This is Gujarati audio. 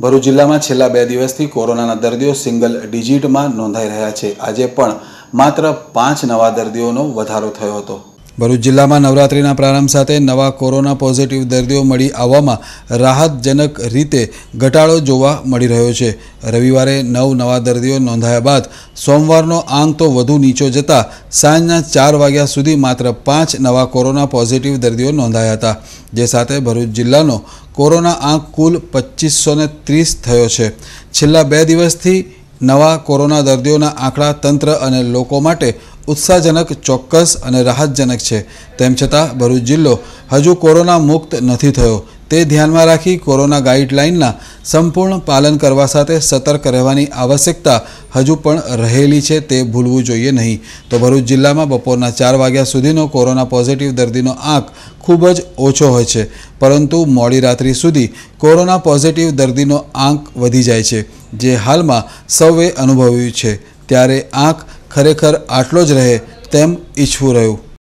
ભરૂચ જિલ્લામાં છેલ્લા બે દિવસથી કોરોનાના દર્દીઓ સિંગલ ડિજિટમાં નોંધાઈ રહ્યા છે આજે પણ માત્ર પાંચ નવા દર્દીઓનો વધારો થયો હતો ભરૂચ જિલ્લામાં નવરાત્રીના પ્રારંભ સાથે નવા કોરોના પોઝિટિવ દર્દીઓ મળી આવવામાં રાહતજનક રીતે ઘટાડો જોવા મળી રહ્યો છે રવિવારે નવ નવા દર્દીઓ નોંધાયા બાદ સોમવારનો આંક તો વધુ નીચો જતા સાંજના ચાર વાગ્યા સુધી માત્ર પાંચ નવા કોરોના પોઝિટિવ દર્દીઓ નોંધાયા હતા જે સાથે ભરૂચ જિલ્લાનો કોરોના આંક કુલ પચીસો ત્રીસ થયો છે છેલ્લા બે દિવસથી નવા કોરોના દર્દીઓના આંકડા તંત્ર અને લોકો માટે ઉત્સાહજનક ચોક્કસ અને રાહતજનક છે તેમ છતાં ભરૂચ જિલ્લો હજુ કોરોના મુક્ત નથી થયો તે ધ્યાનમાં રાખી કોરોના ગાઈડલાઇનના સંપૂર્ણ પાલન કરવા સાથે સતર્ક રહેવાની આવશ્યકતા હજુ પણ રહેલી છે તે ભૂલવું જોઈએ નહીં તો ભરૂચ જિલ્લામાં બપોરના ચાર વાગ્યા સુધીનો કોરોના પોઝિટિવ દર્દીનો આંક ખૂબ જ ઓછો હોય છે પરંતુ મોડી રાત્રિ સુધી કોરોના પોઝિટિવ દર્દીનો આંક વધી જાય છે જે હાલમાં સૌએ અનુભવ્યું છે ત્યારે આંખ ખરેખર આટલો જ રહે તેમ ઈચ્છવું રહ્યું